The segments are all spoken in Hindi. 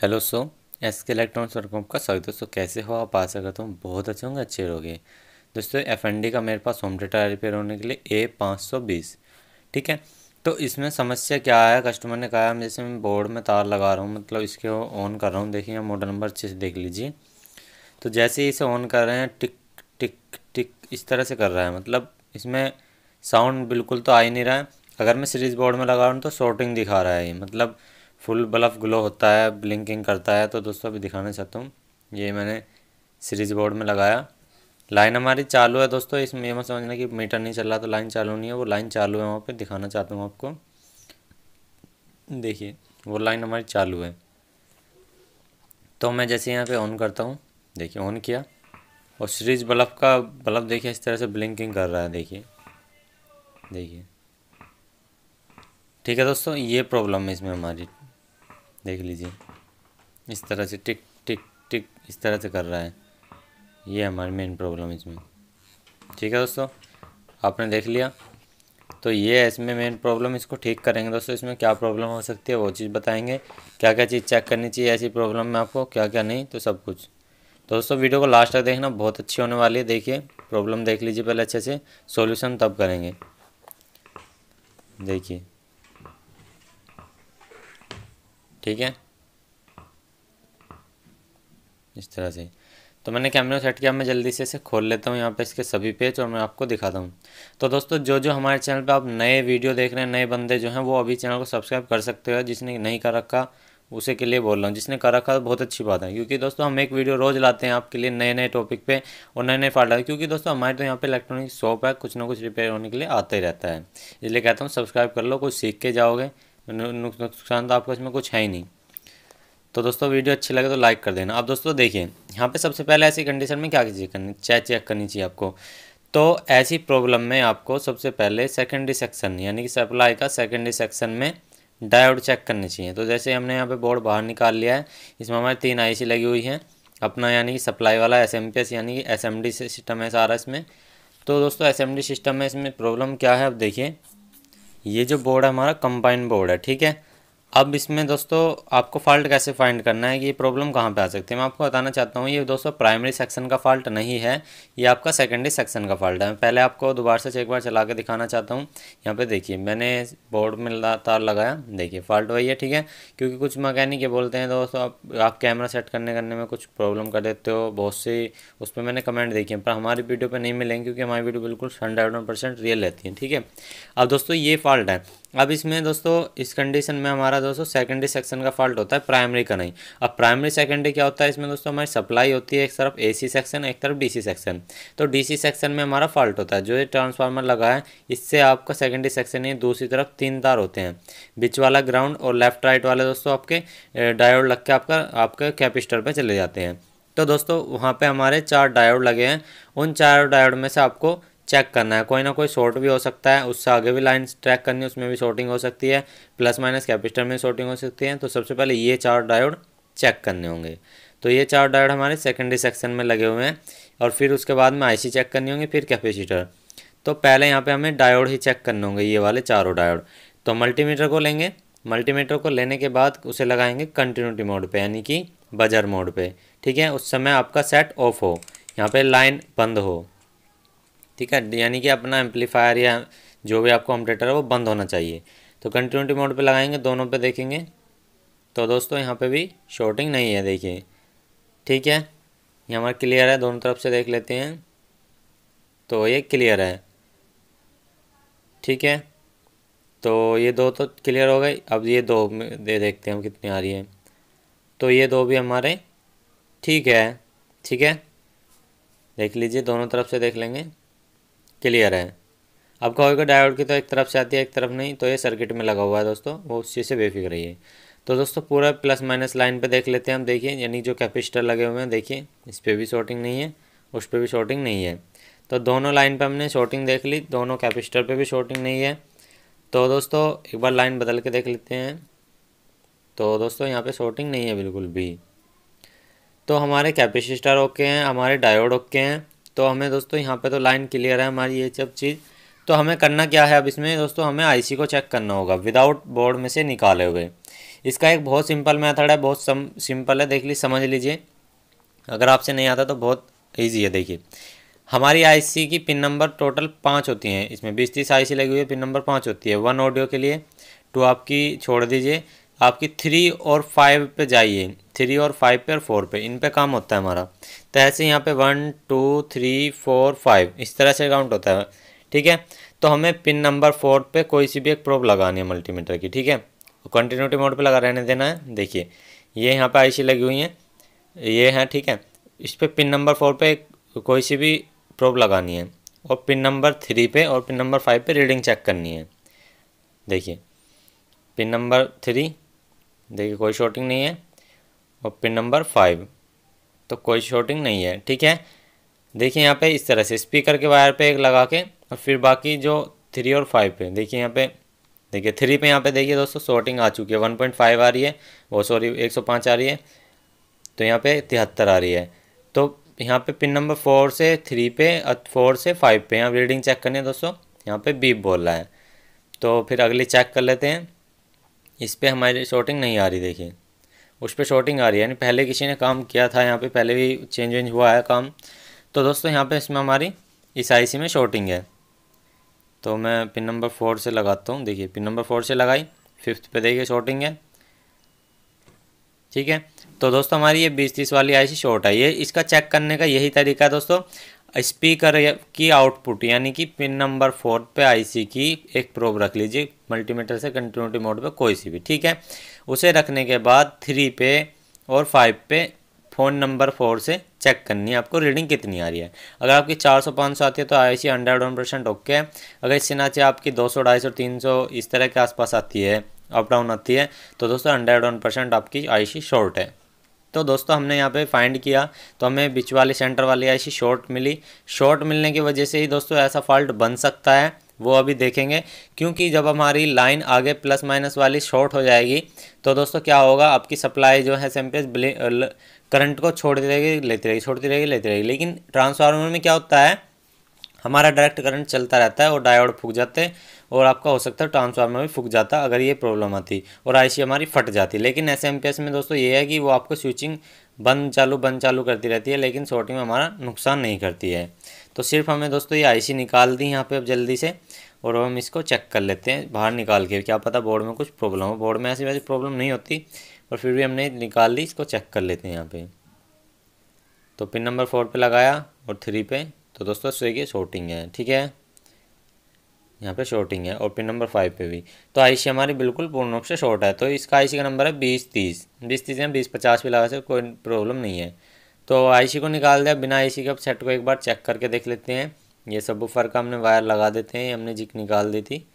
hello so S K electronics dot का स्वागत दोस्तों कैसे हो आप आशा करता हूँ बहुत अच्छे होंगे अच्छे रहोगे दोस्तों एफ एन डी का मेरे पास होम डेटा रिपेयर होने के लिए ए पाँच सौ बीस ठीक है तो इसमें समस्या क्या आया कस्टमर ने कहा जैसे मैं बोर्ड में तार लगा रहा हूँ मतलब इसके ऑन कर रहा हूँ देखिए मॉडल नंबर अच्छे से देख लीजिए तो जैसे ही इसे ऑन कर रहे हैं टिक टिक टिक इस तरह से कर रहा है मतलब इसमें साउंड बिल्कुल तो आ ही नहीं रहा है अगर मैं सीरीज बोर्ड में लगा रहा हूँ तो शॉर्टिंग दिखा रहा है ये मतलब फुल बल्ब ग्लो होता है ब्लिंकिंग करता है तो दोस्तों अभी दिखाना चाहता हूँ ये मैंने सीरीज बोर्ड में लगाया लाइन हमारी चालू है दोस्तों इसमें मैं समझना कि मीटर नहीं चल रहा तो लाइन चालू नहीं है वो लाइन चालू है वहाँ पे दिखाना चाहता हूँ आपको देखिए वो लाइन हमारी चालू है तो मैं जैसे यहाँ पे ऑन करता हूँ देखिए ऑन किया और सीरीज बल्ब का बल्ब देखिए इस तरह से ब्लिंकिंग कर रहा है देखिए देखिए ठीक है दोस्तों ये प्रॉब्लम है इसमें हमारी देख लीजिए इस तरह से टिक टिक टिक इस तरह से कर रहा है ये हमारी मेन प्रॉब्लम इसमें ठीक है दोस्तों आपने देख लिया तो ये है इसमें मेन प्रॉब्लम इसको ठीक करेंगे दोस्तों इसमें क्या प्रॉब्लम हो सकती है वो चीज़ बताएंगे क्या क्या चीज़ चेक करनी चाहिए ऐसी प्रॉब्लम में आपको क्या क्या नहीं तो सब कुछ तो दोस्तों वीडियो को लास्ट तक देखना बहुत अच्छी होने वाली है देखिए प्रॉब्लम देख लीजिए पहले अच्छे से सोल्यूशन तब करेंगे देखिए ठीक है इस तरह से तो मैंने कैमरे को सेट किया मैं जल्दी से इसे खोल लेता हूँ यहाँ पे इसके सभी पेज और मैं आपको दिखाता हूँ तो दोस्तों जो जो हमारे चैनल पे आप नए वीडियो देख रहे हैं नए बंदे जो हैं वो अभी चैनल को सब्सक्राइब कर सकते हो जिसने नहीं कर रखा उसे के लिए बोल रहा हूँ जिसने कर रखा बहुत अच्छी बात है क्योंकि दोस्तों हम एक वीडियो रोज़ लाते हैं आपके लिए नए नए टॉपिक पे और नए नए फाल्ट क्योंकि दोस्तों हमारे तो यहाँ पे इलेक्ट्रॉनिक शॉप है कुछ ना कुछ रिपेयर होने के लिए आता ही रहता है इसलिए कहता हूँ सब्सक्राइब कर लो कुछ सीख के जाओगे नुकसान तो आपको इसमें कुछ है ही नहीं तो दोस्तों वीडियो अच्छी लगे तो लाइक कर देना अब दोस्तों देखिए यहाँ पे सबसे पहले ऐसी कंडीशन में क्या चीज़ करनी चेक चेक करनी चाहिए आपको तो ऐसी प्रॉब्लम में आपको सबसे पहले सेकेंडरी सेक्शन यानी कि सप्लाई का सेकेंडरी सेक्शन में डायोड चेक करनी चाहिए तो जैसे हमने यहाँ पे बोर्ड बाहर निकाल लिया है इसमें हमारी तीन आईसी लगी हुई है अपना यानी कि सप्लाई वाला एस यानी कि एस सिस्टम है सारा इसमें तो दोस्तों एस सिस्टम में इसमें प्रॉब्लम क्या है अब देखिए ये जो बोर्ड है हमारा कंबाइन बोर्ड है ठीक है अब इसमें दोस्तों आपको फॉल्ट कैसे फाइंड करना है कि ये प्रॉब्लम कहाँ पे आ सकती है मैं आपको बताना चाहता हूँ ये दोस्तों प्राइमरी सेक्शन का फॉल्ट नहीं है ये आपका सेकेंडरी सेक्शन का फॉल्ट है पहले आपको दोबारा से एक बार चला के दिखाना चाहता हूँ यहाँ पे देखिए मैंने बोर्ड में तार लगाया देखिए फॉल्ट वही है ठीक है क्योंकि कुछ मकैनिक ये बोलते हैं दोस्तों आप, आप कैमरा सेट करने करने में कुछ प्रॉब्लम कर देते हो बहुत सी उस पर मैंने कमेंट देखे पर हमारी वीडियो पर नहीं मिलेंगे क्योंकि हमारी वीडियो बिल्कुल हंड्रेड रियल रहती है ठीक है अब दोस्तों ये फॉल्ट है अब इसमें दोस्तों इस कंडीशन में हमारा दोस्तों सेकेंडरी सेक्शन का फॉल्ट होता है प्राइमरी का नहीं अब प्राइमरी सेकेंडरी क्या होता है इसमें दोस्तों हमारी सप्लाई होती है एक तरफ एसी सेक्शन एक तरफ डीसी सेक्शन तो डीसी सेक्शन में हमारा फॉल्ट होता है जो ये ट्रांसफार्मर लगा है इससे आपका सेकेंडरी सेक्शन ही दूसरी तरफ तीन तार होते हैं बीच वाला ग्राउंड और लेफ्ट राइट वाले दोस्तों आपके डायोड लग के आपका आपके कैपिस्टर पर चले जाते हैं तो दोस्तों वहाँ पर हमारे चार डायोड लगे हैं उन चार डायोड में से आपको चेक करना है कोई ना कोई शॉर्ट भी हो सकता है उससे आगे भी लाइन ट्रैक करनी है उसमें भी शॉर्टिंग हो सकती है प्लस माइनस कैपेसिटर में शॉर्टिंग हो सकती है तो सबसे पहले ये चार डायोड चेक करने होंगे तो ये चार डायोड हमारे सेकेंडरी सेक्शन में लगे हुए हैं और फिर उसके बाद में आईसी चेक करनी होंगी फिर कैपेसिटर तो पहले यहाँ पे हमें डायोड ही चेक करने होंगे ये वाले चारों डायोड तो मल्टीमीटर को लेंगे मल्टीमीटर को लेने के बाद उसे लगाएंगे कंटिन्यूटी मोड पे यानी कि बजर मोड पे ठीक है उस समय आपका सेट ऑफ हो यहाँ पे लाइन बंद हो ठीक है यानी कि अपना एम्पलीफायर या जो भी आपको कॉम्प्यूटर है वो बंद होना चाहिए तो कंटिन्यूटी मोड पे लगाएंगे दोनों पे देखेंगे तो दोस्तों यहाँ पे भी शॉर्टिंग नहीं है देखिए ठीक है ये हमारा क्लियर है दोनों तरफ से देख लेते हैं तो ये क्लियर है ठीक है तो ये दो तो क्लियर हो गई अब ये दो दे देखते हैं हम कितनी आ रही है तो ये दो भी हमारे ठीक है ठीक है देख लीजिए दोनों तरफ से देख लेंगे क्लियर है अब कहोगे डायोड की तो एक तरफ से आती है एक तरफ नहीं तो ये सर्किट में लगा हुआ है दोस्तों वो उस चीज़ से बेफिक्र है तो दोस्तों पूरा प्लस माइनस लाइन पे देख लेते हैं हम देखिए यानी जो कैपेसिटर लगे हुए हैं देखिए इस पर भी शॉर्टिंग नहीं है उस पर भी शॉर्टिंग नहीं है तो दोनों लाइन पर हमने शॉर्टिंग देख ली दोनों कैपेसिटर पर भी शॉर्टिंग नहीं है तो दोस्तों एक बार लाइन बदल के देख लेते हैं तो दोस्तों यहाँ पर शॉर्टिंग नहीं है बिल्कुल भी तो हमारे कैपेसिटर ओके हैं हमारे डायोड ओके हैं तो हमें दोस्तों यहाँ पे तो लाइन क्लियर है हमारी ये सब चीज़ तो हमें करना क्या है अब इसमें दोस्तों हमें आईसी को चेक करना होगा विदाउट बोर्ड में से निकाले हुए इसका एक बहुत सिंपल मेथड है बहुत सम, सिंपल है देख लीजिए समझ लीजिए अगर आपसे नहीं आता तो बहुत ईजी है देखिए हमारी आई की पिन नंबर टोटल पाँच होती हैं इसमें बीस तीस आई लगी हुई है पिन नंबर पाँच होती है वन ऑडियो के लिए टू तो आपकी छोड़ दीजिए आपकी थ्री और फाइव पे जाइए थ्री और फाइव पे और फोर पे इन पे काम होता है हमारा तो ऐसे यहाँ पे one two three four five इस तरह से काउंट होता है ठीक है तो हमें पिन नंबर फोर पे कोई सी भी एक प्रोब लगानी है मल्टीमीटर की ठीक है कंटिन्यूटी मोड पे लगा रहने देना है देखिए ये यहाँ पे आईसी लगी हुई है ये है ठीक है इस पर पिन नंबर फोर पर कोई सी भी प्रोब लगानी है और पिन नंबर थ्री पे और पिन नंबर फाइव पे रीडिंग चेक करनी है देखिए पिन नंबर थ्री देखिए कोई शॉर्टिंग नहीं है और पिन नंबर फाइव तो कोई शॉर्टिंग नहीं है ठीक है देखिए यहाँ पे इस तरह से स्पीकर के वायर पे एक लगा के और फिर बाकी जो थ्री और फाइव पे देखिए यहाँ पे देखिए थ्री पे यहाँ पे देखिए दोस्तों शॉर्टिंग आ चुकी है वन पॉइंट फाइव आ रही है वो सॉरी एक सौ पाँच आ रही है तो यहाँ पे तिहत्तर आ रही है तो यहाँ पे पिन नंबर फोर से थ्री पे और फोर से फाइव पे यहाँ रीडिंग चेक करनी है दोस्तों यहाँ पर बीप बोल रहा है तो फिर अगली चेक कर लेते हैं इस पर हमारी शॉटिंग नहीं आ रही देखिए उस पर शॉटिंग आ रही है यानी पहले किसी ने काम किया था यहाँ पे पहले भी चेंज वेंज हुआ है काम तो दोस्तों यहाँ पे इसमें हमारी इस आईसी में शॉटिंग है तो मैं पिन नंबर फोर से लगाता हूँ देखिए पिन नंबर फोर से लगाई फिफ्थ पे देखिए शॉटिंग है ठीक है तो दोस्तों हमारी ये बीस तीस वाली सी शॉर्ट है ये इसका चेक करने का यही तरीका है दोस्तों स्पीकर की आउटपुट यानी कि पिन नंबर फोर्थ पे आईसी की एक प्रोब रख लीजिए मल्टीमीटर से कंटिन्यूटी मोड पे कोई सी भी ठीक है उसे रखने के बाद थ्री पे और फाइव पे फ़ोन नंबर फोर से चेक करनी है आपको रीडिंग कितनी आ रही है अगर आपकी चार सौ पाँच सौ आती है तो I C hundred one percent okay है अगर इससे नाचे आपकी दो सौ ढाई सौ तीन सौ इस तरह के आसपास आती है अप डाउन आती है तो दोस्तों हंड्रेड वन परसेंट आपकी आई सी शॉर्ट है तो दोस्तों हमने यहाँ पे फाइंड किया तो हमें बीच वाले सेंटर वाली ऐसी शॉर्ट मिली शॉर्ट मिलने की वजह से ही दोस्तों ऐसा फॉल्ट बन सकता है वो अभी देखेंगे क्योंकि जब हमारी लाइन आगे प्लस माइनस वाली शॉर्ट हो जाएगी तो दोस्तों क्या होगा आपकी सप्लाई जो है सेम्पेज करंट को छोड़ती रहेगी लेती रहेगी छोड़ती रहेगी लेती रहेगी लेकिन ट्रांसफार्मर में क्या होता है हमारा डायरेक्ट करंट चलता रहता है और डायोड फूक जाते और आपका हो सकता है ट्रांसफार्मर भी फूक जाता अगर ये प्रॉब्लम आती और आईसी हमारी फट जाती लेकिन एस में दोस्तों ये है कि वो आपको स्विचिंग बंद चालू बंद चालू करती रहती है लेकिन शॉर्टिंग में हमारा नुकसान नहीं करती है तो सिर्फ हमें दोस्तों ये आईसी निकाल दी यहाँ पे अब जल्दी से और हम इसको चेक कर लेते हैं बाहर निकाल के क्या पता बोर्ड में कुछ प्रॉब्लम हो बोर्ड में ऐसी वैसे प्रॉब्लम नहीं होती और फिर भी हमने निकाल ली इसको चेक कर लेते हैं यहाँ पर तो पिन नंबर फोर पे लगाया और थ्री पे तो दोस्तों स्विगी शॉर्टिंग है ठीक है यहाँ पे शॉर्टिंग है और पिन नंबर फाइव पे भी तो आई सी हमारी बिल्कुल पूर्ण रूप से शॉर्ट है तो इसका आई सी का नंबर है बीस तीस बीस तीस या बीस पचास भी लगा सकते कोई प्रॉब्लम नहीं है तो आई सी को निकाल दिया बिना आई सी के अब सेट को एक बार चेक करके देख लेते हैं ये सब बुफर का हमने वायर लगा देते हैं हमने जिक निकाल दी थी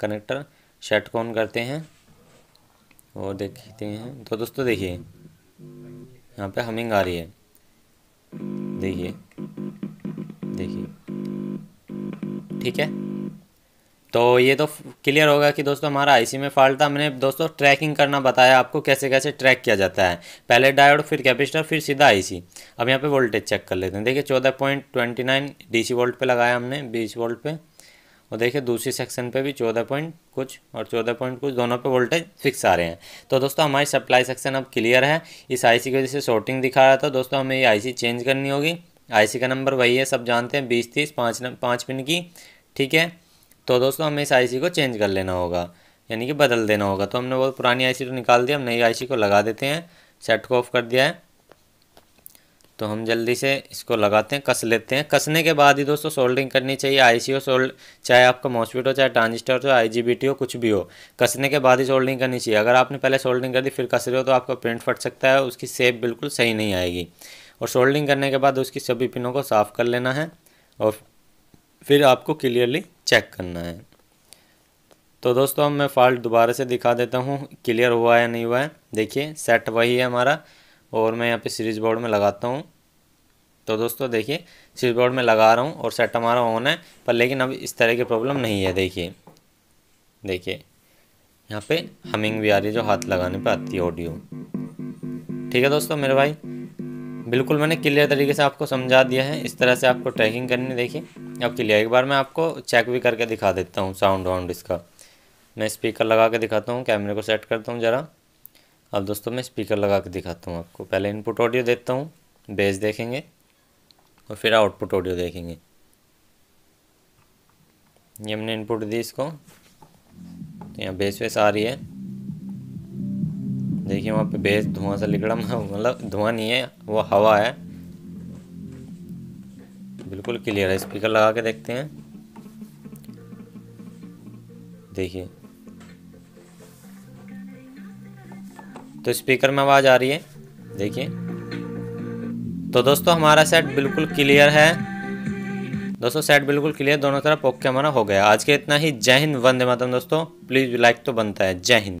कनेक्टर सेट को ऑन करते हैं और देखते हैं तो दोस्तों देखिए यहाँ पर हमिंग आ रही है देखिए देखिए ठीक है तो ये तो क्लियर होगा कि दोस्तों हमारा आईसी में फॉल्ट था मैंने दोस्तों ट्रैकिंग करना बताया आपको कैसे कैसे ट्रैक किया जाता है पहले डायोड फिर कैपेसिटर फिर सीधा आईसी अब यहाँ पे वोल्टेज चेक कर लेते हैं देखिए चौदह point twenty nine D volt पे लगाया हमने बीस वोल्ट पे और देखिए दूसरी सेक्शन पे भी चौदह पॉइंट कुछ और चौदह पॉइंट कुछ दोनों पे वोल्टेज फिक्स आ रहे हैं तो दोस्तों हमारी सप्लाई सेक्शन अब क्लियर है इस आईसी की वजह से शॉर्टिंग दिखा रहा था दोस्तों हमें ये आईसी चेंज करनी होगी आईसी का नंबर वही है सब जानते हैं बीस तीस पाँच पाँच पिन की ठीक है तो दोस्तों हमें इस आईसी को चेंज कर लेना होगा यानी कि बदल देना होगा तो हमने वो पुरानी आईसी तो निकाल दिया हम नई आईसी को लगा देते हैं सेट को ऑफ कर दिया है तो हम जल्दी से इसको लगाते हैं कस लेते हैं कसने के बाद ही दोस्तों सोल्डिंग करनी चाहिए आईसी हो सोल्ड चाहे आपका मॉसफिट हो चाहे ट्रांजिस्टर हो आईजीबीटी हो कुछ भी हो कसने के बाद ही सोल्डिंग करनी चाहिए अगर आपने पहले सोल्डिंग कर दी फिर कस रहे हो तो आपका प्रिंट फट सकता है उसकी सेप बिल्कुल सही नहीं आएगी और सोल्डिंग करने के बाद उसकी सभी पिनों को साफ़ कर लेना है और फिर आपको क्लियरली चेक करना है तो दोस्तों अब मैं फॉल्ट दोबारा से दिखा देता हूँ क्लियर हुआ है नहीं हुआ है देखिए सेट वही है हमारा और मैं यहाँ पे सीरीज बोर्ड में लगाता हूँ तो दोस्तों देखिए सीरीज बोर्ड में लगा रहा हूँ और सेट हमारा ऑन है पर लेकिन अब इस तरह की प्रॉब्लम नहीं है देखिए देखिए यहाँ पे हमिंग भी आ रही है जो हाथ लगाने पर आती है ऑडियो ठीक है दोस्तों मेरे भाई बिल्कुल मैंने क्लियर तरीके से आपको समझा दिया है इस तरह से आपको ट्रैकिंग करनी देखिए अब क्लियर एक बार मैं आपको चेक भी करके दिखा देता हूँ साउंड वाउंड इसका मैं स्पीकर लगा के दिखाता हूँ कैमरे को सेट करता हूँ ज़रा अब दोस्तों मैं स्पीकर लगा के दिखाता हूँ आपको पहले इनपुट ऑडियो देता हूँ बेस देखेंगे और फिर आउटपुट ऑडियो देखेंगे ये हमने इनपुट दी इसको तो यहाँ बेस वेस आ रही है देखिए वहाँ पे भेज धुआं सा निकला मतलब धुआं नहीं है वो हवा है बिल्कुल क्लियर है स्पीकर लगा के देखते हैं देखिए तो स्पीकर में आवाज़ आ रही है देखिए तो दोस्तों हमारा सेट बिल्कुल क्लियर है दोस्तों सेट बिल्कुल क्लियर दोनों तरफ ओके हमारा हो गया आज के इतना ही जय हिंद वंदे मातम दोस्तों प्लीज़ लाइक तो बनता है जय हिंद